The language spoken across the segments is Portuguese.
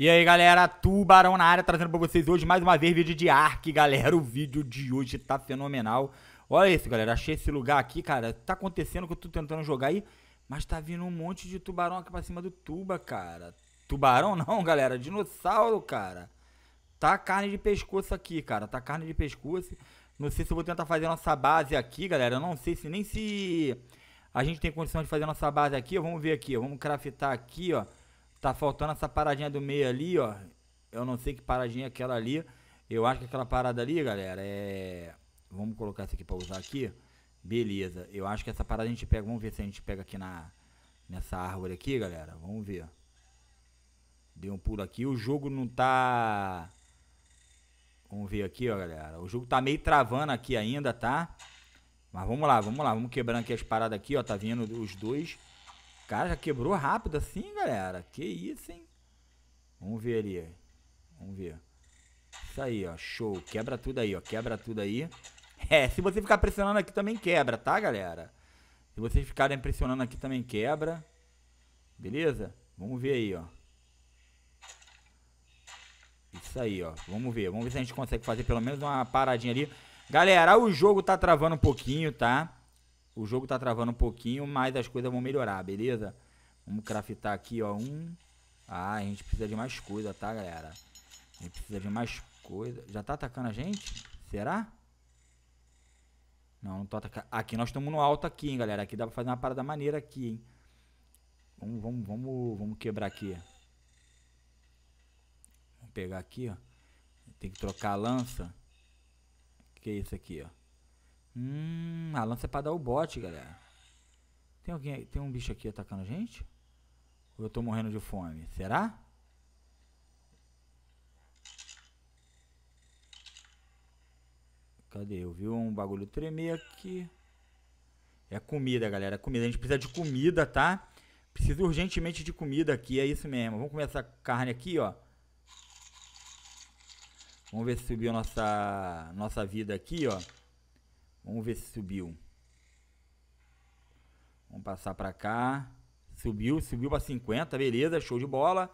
E aí, galera, Tubarão na área, trazendo pra vocês hoje mais uma vez vídeo de Ark, galera. O vídeo de hoje tá fenomenal. Olha isso, galera, achei esse lugar aqui, cara. Tá acontecendo que eu tô tentando jogar aí, mas tá vindo um monte de tubarão aqui pra cima do tuba, cara. Tubarão não, galera, dinossauro, cara. Tá carne de pescoço aqui, cara, tá carne de pescoço. Não sei se eu vou tentar fazer nossa base aqui, galera. Eu não sei se nem se a gente tem condição de fazer nossa base aqui. Vamos ver aqui, vamos craftar aqui, ó. Tá faltando essa paradinha do meio ali, ó. Eu não sei que paradinha é aquela ali. Eu acho que aquela parada ali, galera, é. Vamos colocar essa aqui pra usar aqui. Beleza. Eu acho que essa parada a gente pega. Vamos ver se a gente pega aqui na. Nessa árvore aqui, galera. Vamos ver. Dei um pulo aqui. O jogo não tá. Vamos ver aqui, ó, galera. O jogo tá meio travando aqui ainda, tá? Mas vamos lá, vamos lá. Vamos quebrando aqui as paradas aqui, ó. Tá vindo os dois. Cara, já quebrou rápido assim, galera. Que isso, hein? Vamos ver ali. Vamos ver. Isso aí, ó. Show. Quebra tudo aí, ó. Quebra tudo aí. É, se você ficar pressionando aqui também quebra, tá, galera? Se vocês ficarem pressionando aqui também quebra. Beleza? Vamos ver aí, ó. Isso aí, ó. Vamos ver. Vamos ver se a gente consegue fazer pelo menos uma paradinha ali. Galera, o jogo tá travando um pouquinho, tá? O jogo tá travando um pouquinho, mas as coisas vão melhorar, beleza? Vamos craftar aqui, ó, um. Ah, a gente precisa de mais coisa, tá, galera? A gente precisa de mais coisa. Já tá atacando a gente? Será? Não, não tô atacando. Aqui nós estamos no alto aqui, hein, galera. Aqui dá pra fazer uma parada maneira aqui, hein. Vamos, vamos, vamos, vamos quebrar aqui. Vamos pegar aqui, ó. Tem que trocar a lança. Que é isso aqui, ó. Hum, a lança é pra dar o bote, galera. Tem alguém, tem um bicho aqui atacando a gente? Ou eu tô morrendo de fome? Será? Cadê? Eu vi um bagulho tremer aqui. É comida, galera. É comida. A gente precisa de comida, tá? Preciso urgentemente de comida aqui. É isso mesmo. Vamos comer essa carne aqui, ó. Vamos ver se subiu nossa, nossa vida aqui, ó. Vamos ver se subiu. Vamos passar para cá. Subiu, subiu para 50, beleza, show de bola.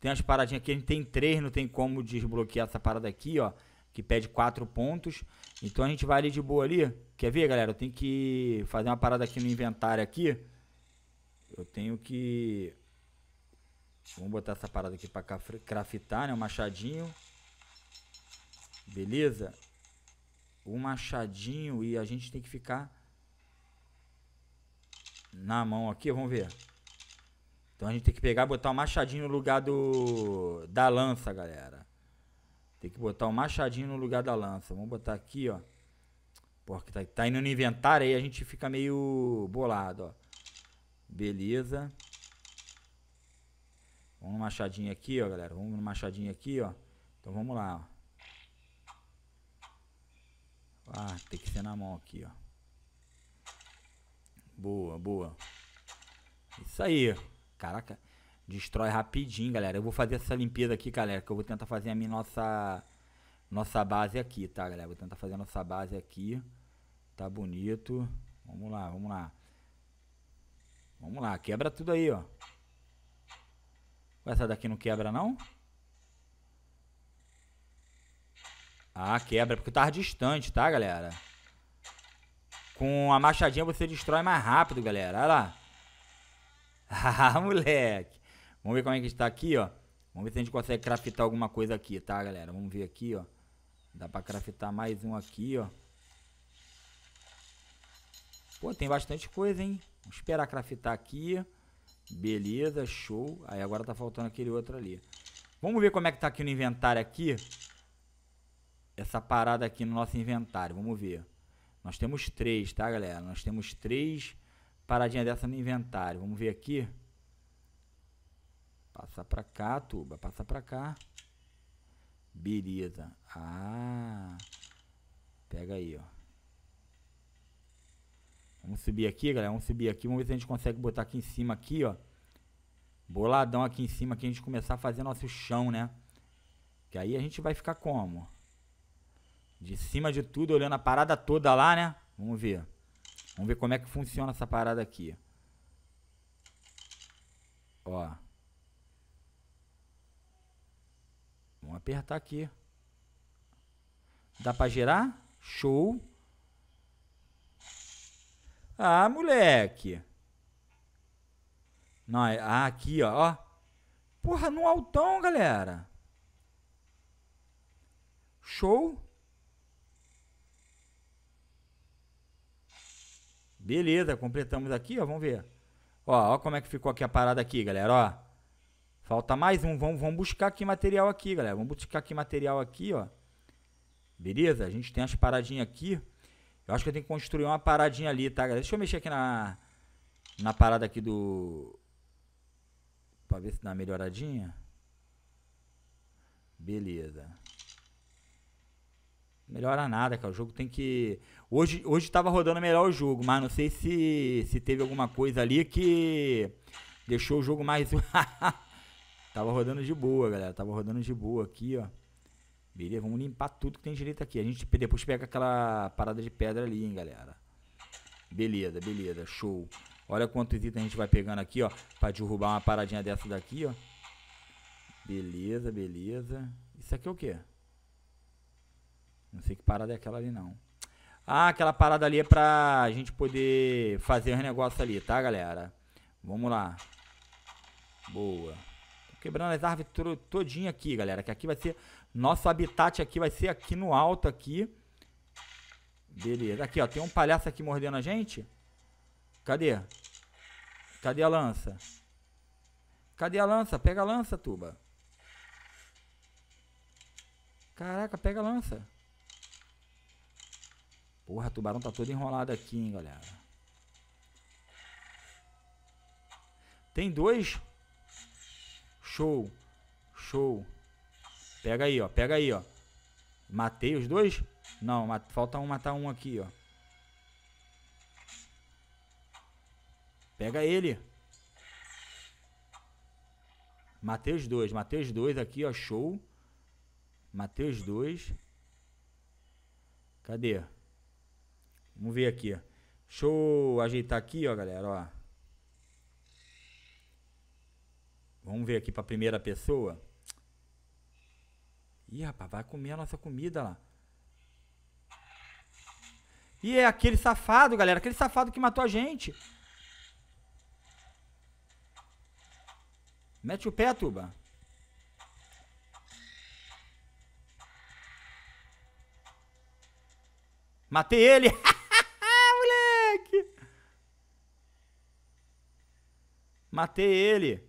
Tem as paradinhas aqui, a gente tem três, não tem como desbloquear essa parada aqui, ó, que pede quatro pontos. Então a gente vai ali de boa ali. Quer ver, galera? Eu tenho que fazer uma parada aqui no inventário aqui. Eu tenho que... Vamos botar essa parada aqui para craftar, né, o um machadinho. Beleza? o machadinho e a gente tem que ficar na mão aqui, vamos ver. Então a gente tem que pegar e botar o machadinho no lugar do da lança, galera. Tem que botar o machadinho no lugar da lança. Vamos botar aqui, ó. Porque tá, tá indo no inventário aí, a gente fica meio bolado, ó. Beleza. Vamos no machadinho aqui, ó, galera. Vamos no machadinho aqui, ó. Então vamos lá, ó. Ah, tem que ser na mão aqui, ó. Boa, boa. Isso aí. Caraca, destrói rapidinho, galera. Eu vou fazer essa limpeza aqui, galera, que eu vou tentar fazer a minha nossa nossa base aqui, tá, galera? Vou tentar fazer a nossa base aqui. Tá bonito. Vamos lá, vamos lá. Vamos lá, quebra tudo aí, ó. Essa daqui não quebra não? Não. Ah, quebra, porque tava tá distante, tá, galera? Com a machadinha você destrói mais rápido, galera. Olha lá. Ah, moleque. Vamos ver como é que está aqui, ó. Vamos ver se a gente consegue craftar alguma coisa aqui, tá, galera? Vamos ver aqui, ó. Dá pra craftar mais um aqui, ó. Pô, tem bastante coisa, hein? Vamos esperar craftar aqui. Beleza, show. Aí agora tá faltando aquele outro ali. Vamos ver como é que tá aqui no inventário aqui essa parada aqui no nosso inventário. Vamos ver. Nós temos três, tá, galera? Nós temos três paradinhas dessa no inventário. Vamos ver aqui. Passa pra cá, tuba. Passa pra cá. Beleza. Ah. Pega aí, ó. Vamos subir aqui, galera. Vamos subir aqui. Vamos ver se a gente consegue botar aqui em cima, aqui, ó. Boladão aqui em cima, que a gente começar a fazer nosso chão, né? Que aí a gente vai ficar como? De cima de tudo, olhando a parada toda lá, né? Vamos ver. Vamos ver como é que funciona essa parada aqui. Ó. Vamos apertar aqui. Dá pra girar? Show. Ah, moleque. Não, é, ah, aqui, ó, ó. Porra, no altão, galera. Show. Beleza, completamos aqui, ó, vamos ver. Ó, ó como é que ficou aqui a parada aqui, galera, ó. Falta mais um, vamos, vamos buscar aqui material aqui, galera. Vamos buscar aqui material aqui, ó. Beleza? A gente tem as paradinhas aqui. Eu acho que eu tenho que construir uma paradinha ali, tá, galera? Deixa eu mexer aqui na, na parada aqui do... Pra ver se dá uma melhoradinha. Beleza. Melhora nada, cara. O jogo tem que. Hoje, hoje tava rodando melhor o jogo, mas não sei se, se teve alguma coisa ali que deixou o jogo mais. tava rodando de boa, galera. Tava rodando de boa aqui, ó. Beleza, vamos limpar tudo que tem direito aqui. A gente depois pega aquela parada de pedra ali, hein, galera. Beleza, beleza, show. Olha quantos itens a gente vai pegando aqui, ó. Pra derrubar uma paradinha dessa daqui, ó. Beleza, beleza. Isso aqui é o quê? Não sei que parada é aquela ali, não. Ah, aquela parada ali é pra gente poder fazer os negócios ali, tá, galera? Vamos lá. Boa. Tô quebrando as árvores todinha aqui, galera. Que aqui vai ser... Nosso habitat aqui vai ser aqui no alto, aqui. Beleza. Aqui, ó. Tem um palhaço aqui mordendo a gente. Cadê? Cadê a lança? Cadê a lança? Pega a lança, Tuba. Caraca, pega a lança. Porra, tubarão tá todo enrolado aqui, hein, galera. Tem dois. Show. Show. Pega aí, ó. Pega aí, ó. Matei os dois? Não, falta um matar um aqui, ó. Pega ele. Matei os dois. Matei os dois aqui, ó. Show. Matei os dois. Cadê? Vamos ver aqui, ó. Deixa eu ajeitar aqui, ó, galera, ó. Vamos ver aqui para primeira pessoa. Ih, rapaz, vai comer a nossa comida lá. E é aquele safado, galera. Aquele safado que matou a gente. Mete o pé, Tuba. Matei ele. Matei ele.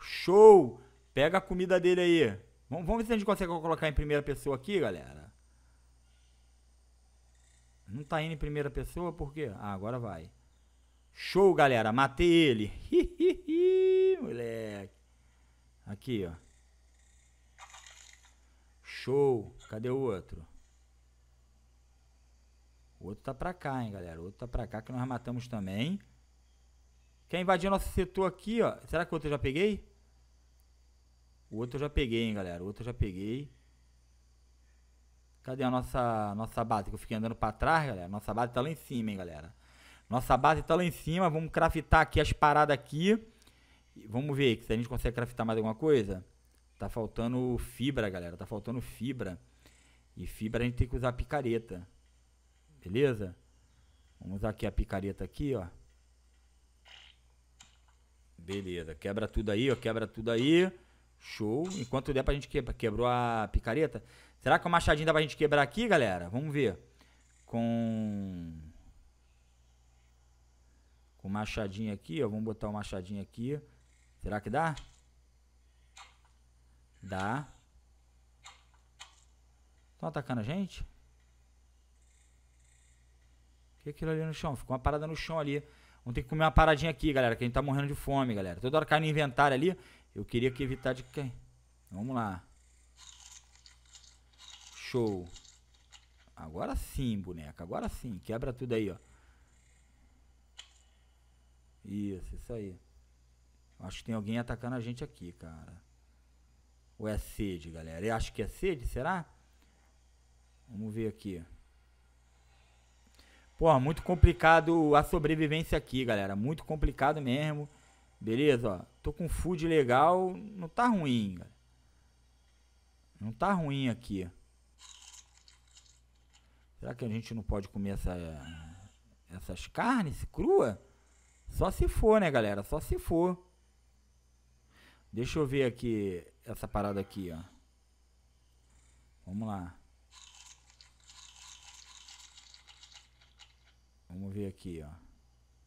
Show! Pega a comida dele aí. Vamos, ver se a gente consegue colocar em primeira pessoa aqui, galera. Não tá indo em primeira pessoa, por quê? Ah, agora vai. Show, galera. Matei ele. moleque. Aqui, ó. Show. Cadê o outro? outro tá pra cá, hein, galera. outro tá pra cá que nós matamos também. Quer invadir nosso setor aqui, ó. Será que o outro eu já peguei? O outro eu já peguei, hein, galera. O outro eu já peguei. Cadê a nossa, nossa base? Que eu fiquei andando pra trás, galera. Nossa base tá lá em cima, hein, galera. Nossa base tá lá em cima. Vamos craftar aqui as paradas aqui. Vamos ver se a gente consegue craftar mais alguma coisa. Tá faltando fibra, galera. Tá faltando fibra. E fibra a gente tem que usar picareta. Beleza? Vamos usar aqui a picareta aqui, ó. Beleza, quebra tudo aí, ó, quebra tudo aí. Show. Enquanto der pra gente quebrar, quebrou a picareta. Será que o machadinho dá pra gente quebrar aqui, galera? Vamos ver. Com... Com o machadinho aqui, ó. Vamos botar o machadinho aqui. Será que dá? Dá. Estão atacando a gente? que aquilo ali no chão? Ficou uma parada no chão ali. Vamos ter que comer uma paradinha aqui, galera, que a gente tá morrendo de fome, galera. Toda hora cai no inventário ali. Eu queria que evitar de quem? Vamos lá. Show. Agora sim, boneca. Agora sim. Quebra tudo aí, ó. Isso, isso aí. Acho que tem alguém atacando a gente aqui, cara. Ou é sede, galera? Eu acho que é sede, será? Vamos ver aqui. Porra, muito complicado a sobrevivência aqui, galera. Muito complicado mesmo. Beleza, ó. Tô com food legal. Não tá ruim, galera. Não tá ruim aqui. Será que a gente não pode comer essa, essas carnes crua? Só se for, né, galera? Só se for. Deixa eu ver aqui essa parada aqui, ó. Vamos lá. Vamos ver aqui, ó.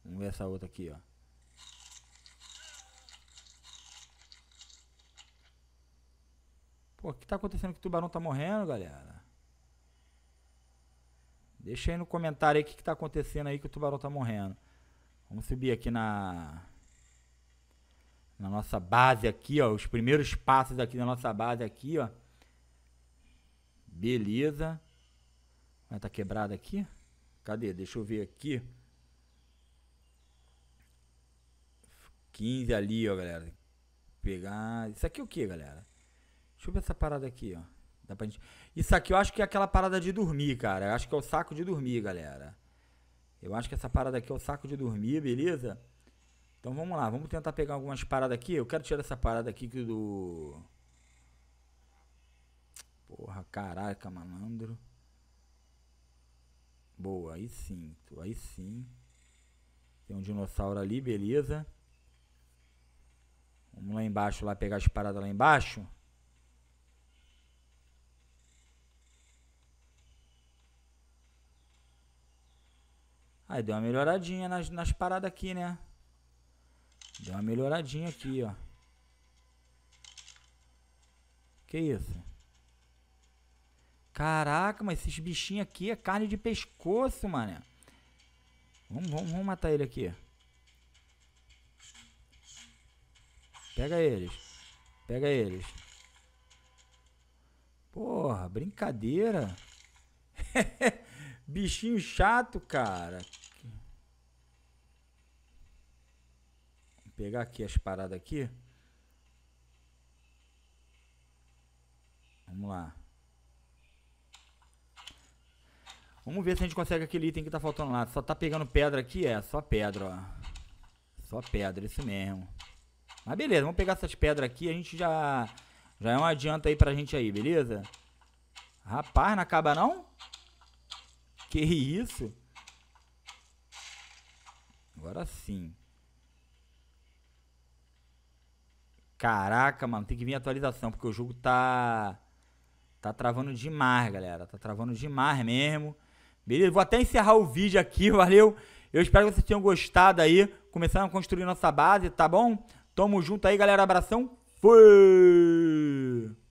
Vamos ver essa outra aqui, ó. Pô, o que tá acontecendo que o tubarão tá morrendo, galera? Deixa aí no comentário aí o que, que tá acontecendo aí que o tubarão tá morrendo. Vamos subir aqui na... Na nossa base aqui, ó. Os primeiros passos aqui da nossa base aqui, ó. Beleza. Vai tá quebrado aqui. Cadê? Deixa eu ver aqui. 15 ali, ó, galera. Pegar. Isso aqui é o que, galera? Deixa eu ver essa parada aqui, ó. Dá pra gente... Isso aqui eu acho que é aquela parada de dormir, cara. Eu acho que é o saco de dormir, galera. Eu acho que essa parada aqui é o saco de dormir, beleza? Então vamos lá, vamos tentar pegar algumas paradas aqui. Eu quero tirar essa parada aqui do. Porra, caraca, malandro. Boa, aí sim. Aí sim. Tem um dinossauro ali, beleza. Vamos lá embaixo, lá pegar as paradas lá embaixo. Aí deu uma melhoradinha nas, nas paradas aqui, né? Deu uma melhoradinha aqui, ó. Que isso? Caraca, mas esses bichinhos aqui é carne de pescoço, mano. Vamos, vamos, vamos matar ele aqui. Pega eles. Pega eles. Porra, brincadeira. Bichinho chato, cara. Vou pegar aqui as paradas aqui. Vamos lá. Vamos ver se a gente consegue aquele item que tá faltando lá. Só tá pegando pedra aqui? É, só pedra, ó. Só pedra, isso mesmo. Mas beleza, vamos pegar essas pedras aqui. A gente já... Já é um adianto aí pra gente aí, beleza? Rapaz, não acaba não? Que isso? Agora sim. Caraca, mano, tem que vir atualização, porque o jogo tá... Tá travando demais, galera. Tá travando demais mesmo. Beleza? Vou até encerrar o vídeo aqui, valeu? Eu espero que vocês tenham gostado aí, começando a construir nossa base, tá bom? Tamo junto aí, galera. Abração. Fui!